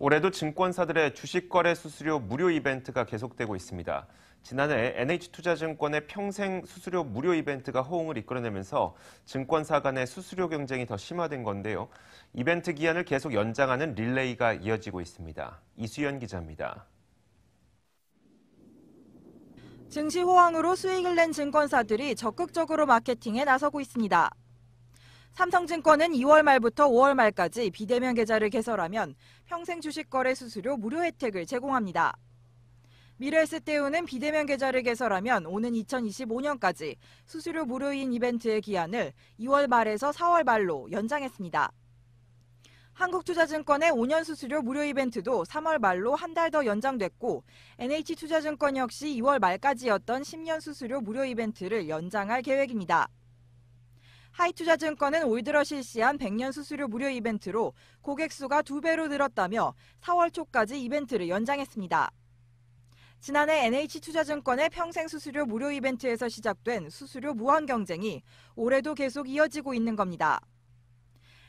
올해도 증권사들의 주식 거래 수수료 무료 이벤트가 계속되고 있습니다. 지난해 NH투자증권의 평생 수수료 무료 이벤트가 호응을 이끌어내면서 증권사 간의 수수료 경쟁이 더 심화된 건데요. 이벤트 기한을 계속 연장하는 릴레이가 이어지고 있습니다. 이수연 기자입니다. 증시 호황으로 수익을 낸 증권사들이 적극적으로 마케팅에 나서고 있습니다. 삼성증권은 2월 말부터 5월 말까지 비대면 계좌를 개설하면 평생 주식 거래 수수료 무료 혜택을 제공합니다. 미래에셋대우는 비대면 계좌를 개설하면 오는 2025년까지 수수료 무료인 이벤트의 기한을 2월 말에서 4월 말로 연장했습니다. 한국투자증권의 5년 수수료 무료 이벤트도 3월 말로 한 달 더 연장됐고 NH투자증권 역시 2월 말까지였던 10년 수수료 무료 이벤트를 연장할 계획입니다. 하이투자증권은 올 들어 실시한 1 0 0년 수수료 무료 이벤트로 고객 수가 두배로 늘었다며 4월 초까지 이벤트를 연장했습니다. 지난해 NH투자증권의 평생 수수료 무료 이벤트에서 시작된 수수료 무한 경쟁이 올해도 계속 이어지고 있는 겁니다.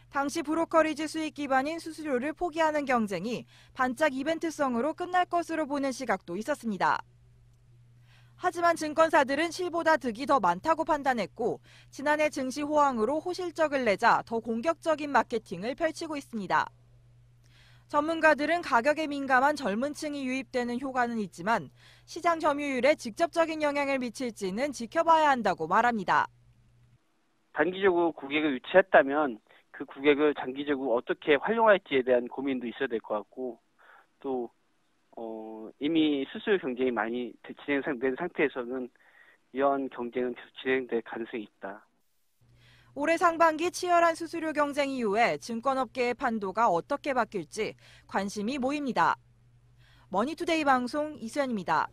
당시 브로커리지 수익 기반인 수수료를 포기하는 경쟁이 반짝 이벤트성으로 끝날 것으로 보는 시각도 있었습니다. 하지만 증권사들은 실보다 득이 더 많다고 판단했고 지난해 증시 호황으로 호실적을 내자 더 공격적인 마케팅을 펼치고 있습니다. 전문가들은 가격에 민감한 젊은 층이 유입되는 효과는 있지만 시장 점유율에 직접적인 영향을 미칠지는 지켜봐야 한다고 말합니다. 단기적으로 고객을 유치했다면 그 고객을 장기적으로 어떻게 활용할지에 대한 고민도 있어야 될 것 같고 또 어, 이미 수술 경쟁이 많이 진행된 상태에서는 이러 경쟁은 계속 진행될 가능성이 있다. 올해 상반기 치열한 수수료 경쟁 이후에 증권업계의 판도가 어떻게 바뀔지 관심이 모입니다. 머니투데이 방송 이수연입니다.